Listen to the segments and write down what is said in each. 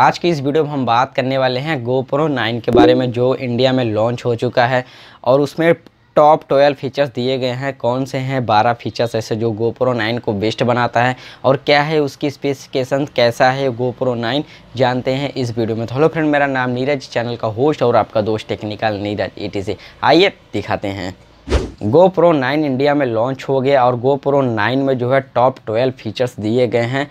आज के इस वीडियो में हम बात करने वाले हैं GoPro 9 के बारे में जो इंडिया में लॉन्च हो चुका है और उसमें टॉप ट्वेल्व फीचर्स दिए गए हैं कौन से हैं बारह फीचर्स ऐसे जो GoPro 9 को बेस्ट बनाता है और क्या है उसकी स्पेसिफिकेशन कैसा है GoPro 9 जानते हैं इस वीडियो में तो हेलो फ्रेंड मेरा नाम नीरज चैनल का होस्ट और आपका दोस्त टेक्निकल नीरज ए आइए दिखाते हैं प्रो 9 इंडिया में लॉन्च हो गया और प्रो 9 में जो है टॉप 12 फीचर्स दिए गए हैं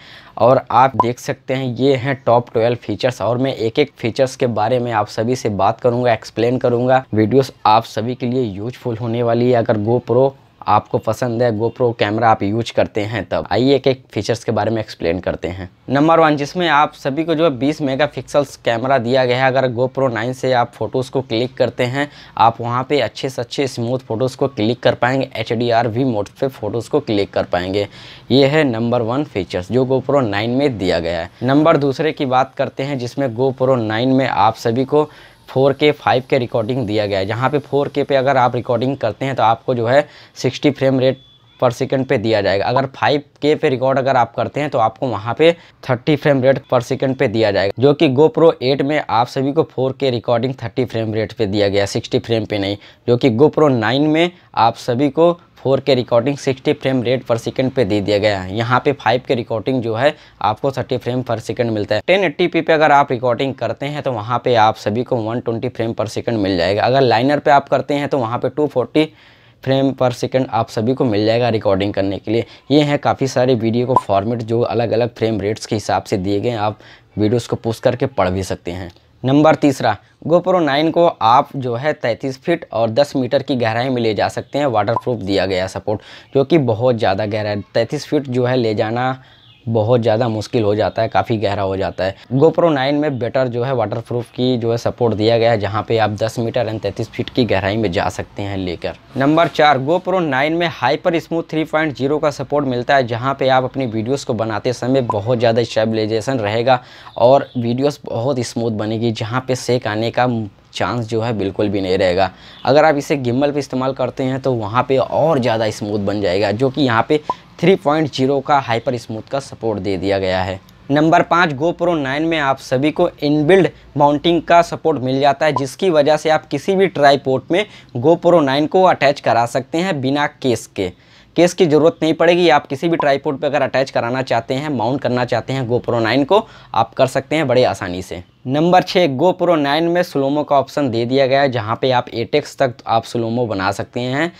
और आप देख सकते हैं ये हैं टॉप 12 फीचर्स और मैं एक एक फीचर्स के बारे में आप सभी से बात करूंगा एक्सप्लेन करूंगा वीडियोस आप सभी के लिए यूजफुल होने वाली है अगर प्रो आपको पसंद है गोप्रो कैमरा आप यूज करते हैं तब आइए एक एक फीचर्स के बारे में एक्सप्लेन करते हैं नंबर वन जिसमें आप सभी को जो है 20 मेगापिक्सल्स कैमरा दिया गया है अगर गोप्रो 9 से आप फोटोज़ को क्लिक करते हैं आप वहाँ पे अच्छे से अच्छे स्मूथ फोटोज़ को क्लिक कर पाएंगे एच डी मोड पर फोटोज़ को क्लिक कर पाएंगे ये है नंबर वन फीचर्स जो गोप्रो नाइन में दिया गया है नंबर दूसरे की बात करते हैं जिसमें गोप्रो नाइन में आप सभी को फोर के फाइव के रिकॉर्डिंग दिया गया है जहाँ पे फोर के पे अगर आप रिकॉर्डिंग करते हैं तो आपको जो है sixty frame rate per second पे दिया जाएगा अगर 5K पे रिकॉर्ड अगर आप करते हैं तो आपको वहाँ पे 30 फ्रेम रेट पर सेकंड पे दिया जाएगा जो कि GoPro 8 में आप सभी को 4K रिकॉर्डिंग 30 फ्रेम रेट पे दिया गया 60 फ्रेम पे नहीं जो कि GoPro 9 में आप सभी को four K recording sixty frame rate per second पे दे दिया गया है यहाँ पे फाइव के रिकॉर्डिंग जो है आपको थर्टी फ्रेम पर सेकंड मिलता है टेन एट्टी पी पे अगर आप रिकॉर्डिंग करते हैं तो वहाँ पे आप सभी को one twenty frame per second मिल जाएगा अगर लाइनर पे आप करते हैं तो वहाँ पे two forty frame per second आप सभी को मिल जाएगा रिकॉर्डिंग करने के लिए ये हैं काफ़ी सारे वीडियो को फॉर्मेट जो अलग अलग फ्रेम रेट्स के हिसाब से दिए गए आप वीडियोज़ को पोस्ट करके पढ़ भी सकते हैं नंबर तीसरा गोप्रो नाइन को आप जो है तैंतीस फीट और दस मीटर की गहराई में ले जा सकते हैं वाटरप्रूफ दिया गया सपोर्ट जो कि बहुत ज़्यादा गहरा है तैंतीस फीट जो है ले जाना बहुत ज़्यादा मुश्किल हो जाता है काफ़ी गहरा हो जाता है GoPro 9 में बेटर जो है वाटरप्रूफ की जो है सपोर्ट दिया गया है जहाँ पे आप 10 मीटर एंड तैंतीस फीट की गहराई में जा सकते हैं लेकर नंबर चार GoPro 9 में हाइपर स्मूथ 3.0 का सपोर्ट मिलता है जहाँ पे आप अपनी वीडियोस को बनाते समय बहुत ज़्यादा स्टेबलाइजेशन रहेगा और वीडियोज़ बहुत स्मूथ बनेगी जहाँ पर सेक आने का चांस जो है बिल्कुल भी नहीं रहेगा अगर आप इसे गिम्बल पर इस्तेमाल करते हैं तो वहाँ पे और ज़्यादा स्मूथ बन जाएगा जो कि यहाँ पे 3.0 का हाइपर स्मूथ का सपोर्ट दे दिया गया है नंबर पाँच प्रो नाइन में आप सभी को इनबिल्ड माउंटिंग का सपोर्ट मिल जाता है जिसकी वजह से आप किसी भी ट्राईपोर्ट में प्रो नाइन को अटैच करा सकते हैं बिना केस के केस की ज़रूरत नहीं पड़ेगी आप किसी भी ट्राईपोर्ट पर अगर अटैच कराना चाहते हैं माउंट करना चाहते हैं प्रो नाइन को आप कर सकते हैं बड़े आसानी से नंबर छः प्रो नाइन में स्लोमो का ऑप्शन दे दिया गया है जहाँ पर आप एटेक्स तक आप स्लोमो बना सकते हैं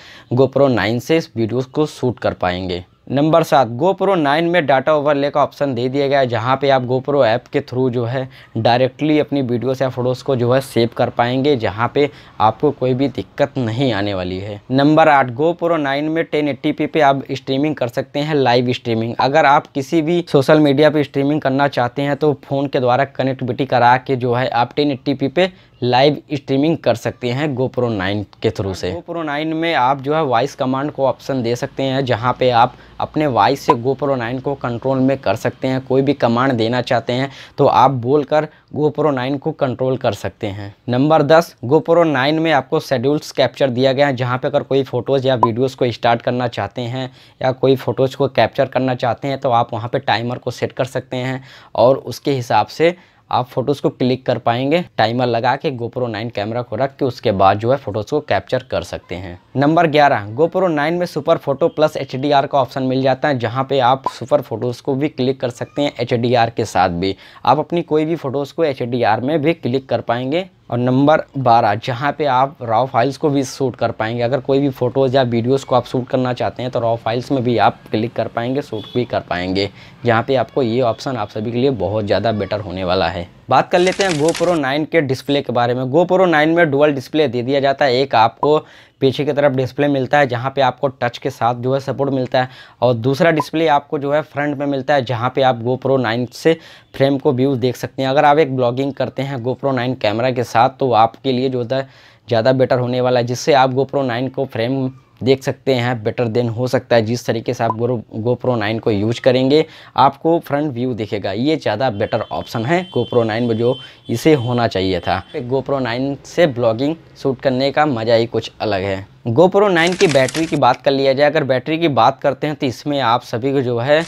प्रो नाइन से इस वीडियोस को शूट कर पाएंगे नंबर सात GoPro नाइन में डाटा ओवरले का ऑप्शन दे दिया गया है जहाँ पे आप GoPro ऐप के थ्रू जो है डायरेक्टली अपनी वीडियोस या फोटोज़ को जो है सेव कर पाएंगे जहाँ पे आपको कोई भी दिक्कत नहीं आने वाली है नंबर आठ GoPro नाइन में टेन एट्टी पे आप स्ट्रीमिंग कर सकते हैं लाइव स्ट्रीमिंग अगर आप किसी भी सोशल मीडिया पर स्ट्रीमिंग करना चाहते हैं तो फ़ोन के द्वारा कनेक्टिविटी करा के जो है आप टेन एट्टी पे लाइव स्ट्रीमिंग कर सकते हैं गोप्रो नाइन के थ्रू से गोप्रो नाइन में आप जो है वॉइस कमांड को ऑप्शन दे सकते हैं जहाँ पे आप अपने वॉइस से गोप्रो नाइन को कंट्रोल में कर सकते हैं कोई भी कमांड देना चाहते हैं तो आप बोलकर गोप्रो नाइन को कंट्रोल कर सकते हैं नंबर दस गोप्रो नाइन में आपको शेड्यूल्स कैप्चर दिया गया है जहाँ पर अगर कोई फ़ोटोज़ या वीडियोज़ को स्टार्ट करना चाहते हैं या कोई फ़ोटोज़ को कैप्चर करना चाहते हैं तो आप वहाँ पर टाइमर को सेट कर सकते हैं और उसके हिसाब से आप फोटोज़ को क्लिक कर पाएंगे टाइमर लगा के गोप्रो नाइन कैमरा को रख के उसके बाद जो है फोटोज़ को कैप्चर कर सकते हैं नंबर ग्यारह गोप्रो नाइन में सुपर फोटो प्लस एच का ऑप्शन मिल जाता है जहाँ पे आप सुपर फोटोज़ को भी क्लिक कर सकते हैं एच के साथ भी आप अपनी कोई भी फ़ोटोज़ को एच में भी क्लिक कर पाएंगे और नंबर बारह जहाँ पे आप रॉ फाइल्स को भी शूट कर पाएंगे अगर कोई भी फ़ोटोज़ या वीडियोस को आप शूट करना चाहते हैं तो रॉ फाइल्स में भी आप क्लिक कर पाएंगे शूट भी कर पाएंगे जहाँ पे आपको ये ऑप्शन आप सभी के लिए बहुत ज़्यादा बेटर होने वाला है बात कर लेते हैं GoPro 9 के डिस्प्ले के बारे में GoPro 9 में डुअल डिस्प्ले दे दिया जाता है एक आपको पीछे की तरफ डिस्प्ले मिलता है जहाँ पे आपको टच के साथ जो है सपोर्ट मिलता है और दूसरा डिस्प्ले आपको जो है फ्रंट में मिलता है जहाँ पे आप GoPro 9 से फ्रेम को व्यूज़ देख सकते हैं अगर आप एक ब्लॉगिंग करते हैं गोप्रो 9 कैमरा के साथ तो आपके लिए जो है ज़्यादा बेटर होने वाला है जिससे आप गोप्रो नाइन को फ्रेम देख सकते हैं बेटर देन हो सकता है जिस तरीके से आप गो गोप्रो नाइन को यूज करेंगे आपको फ्रंट व्यू दिखेगा ये ज़्यादा बेटर ऑप्शन है गोप्रो नाइन में जो इसे होना चाहिए था गोप्रो नाइन से ब्लॉगिंग शूट करने का मज़ा ही कुछ अलग है गोप्रो नाइन की बैटरी की बात कर लिया जाए अगर बैटरी की बात करते हैं तो इसमें आप सभी को जो है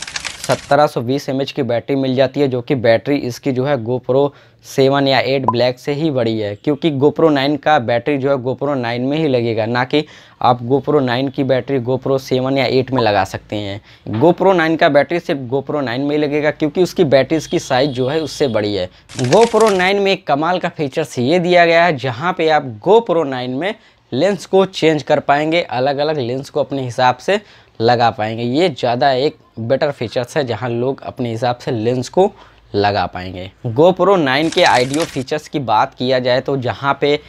सत्रह सौ बीस एम एच की बैटरी मिल जाती है जो कि बैटरी इसकी जो है गोप्रो सेवन या एट ब्लैक से ही बड़ी है क्योंकि गोप्रो नाइन का बैटरी जो है गोप्रो नाइन में ही लगेगा ना कि आप गोप्रो नाइन की बैटरी गोप्रो सेवन या एट में लगा सकते हैं गोप्रो नाइन का बैटरी सिर्फ गोप्रो नाइन में ही लगेगा क्योंकि उसकी बैटरी इसकी साइज़ जो है उससे बड़ी है गोप्रो नाइन में कमाल का फीचर्स ये दिया गया है जहाँ पर आप गोप्रो नाइन में लेंस को चेंज कर पाएंगे अलग अलग लेंस को अपने हिसाब से लगा पाएंगे ये ज़्यादा एक बेटर फीचर्स है जहाँ लोग अपने हिसाब से लेंस को लगा पाएंगे GoPro 9 के आइडियो फीचर्स की बात किया जाए तो जहाँ पे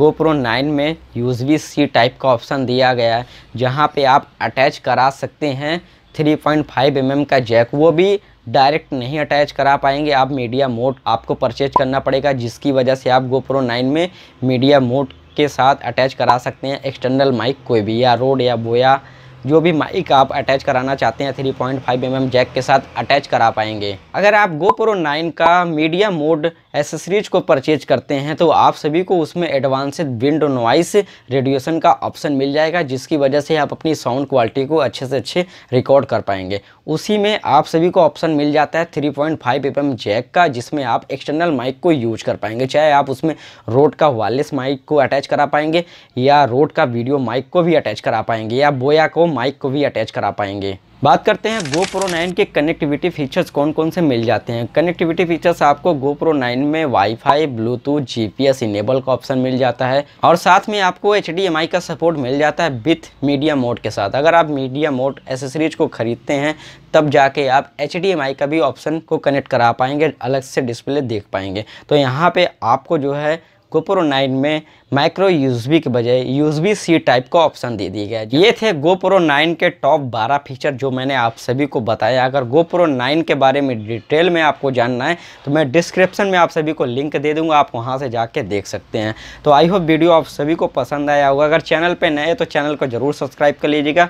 GoPro 9 में USB C टाइप का ऑप्शन दिया गया है जहाँ पे आप अटैच करा सकते हैं 3.5 पॉइंट mm का जैक वो भी डायरेक्ट नहीं अटैच करा पाएंगे आप मीडिया मोड आपको परचेज करना पड़ेगा जिसकी वजह से आप GoPro 9 में मीडिया मोड के साथ अटैच करा सकते हैं एक्सटर्नल माइक कोई भी या रोड या बोया जो भी माइक आप अटैच कराना चाहते हैं three point five M M jack के साथ अटैच करा पाएंगे अगर आप गोप्रो नाइन का मीडिया मोड एसेसरीज को परचेज करते हैं तो आप सभी को उसमें एडवांसड विंडो नॉइस रेडिएशन का ऑप्शन मिल जाएगा जिसकी वजह से आप अपनी साउंड क्वालिटी को अच्छे से अच्छे रिकॉर्ड कर पाएंगे उसी में आप सभी को ऑप्शन मिल जाता है थ्री पॉइंट जैक का जिसमें आप एक्सटर्नल माइक को यूज कर पाएंगे चाहे आप उसमें रोड का वायरलेस माइक को अटैच करा पाएंगे या रोड का वीडियो माइक को भी अटैच करा पाएंगे या बोया को माइक को भी अटैच करा पाएंगे बात करते हैं GoPro 9 के कनेक्टिविटी फीचर्स कौन कौन से मिल जाते हैं कनेक्टिविटी फीचर्स आपको GoPro 9 में वाईफाई ब्लूटूथ जीपीएस इनेबल का ऑप्शन मिल जाता है और साथ में आपको एच का सपोर्ट मिल जाता है विथ मीडिया मोड के साथ अगर आप मीडिया मोड एसेसरीज को खरीदते हैं तब जाके आप एच का भी ऑप्शन को कनेक्ट करा पाएंगे अलग से डिस्प्ले देख पाएंगे तो यहाँ पर आपको जो है आपको प्रो नाइन में माइक्रो यूजबी के बजाय बी सी टाइप का ऑप्शन दे दिया गया ये थे गोप्रो 9 के टॉप 12 फीचर जो मैंने आप सभी को बताया अगर गोप्रो 9 के बारे में डिटेल में आपको जानना है तो मैं डिस्क्रिप्शन में आप सभी को लिंक दे दूंगा आप वहां से जाके देख सकते हैं तो आई होप वीडियो आप सभी को पसंद आया होगा अगर चैनल पर नए तो चैनल को ज़रूर सब्सक्राइब कर लीजिएगा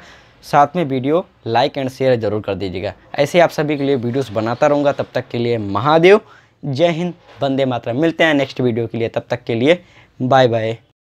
साथ में वीडियो लाइक एंड शेयर ज़रूर कर दीजिएगा ऐसे आप सभी के लिए वीडियोस बनाता रहूँगा तब तक के लिए महादेव जय हिंद वंदे मातरम मिलते हैं नेक्स्ट वीडियो के लिए तब तक के लिए बाय बाय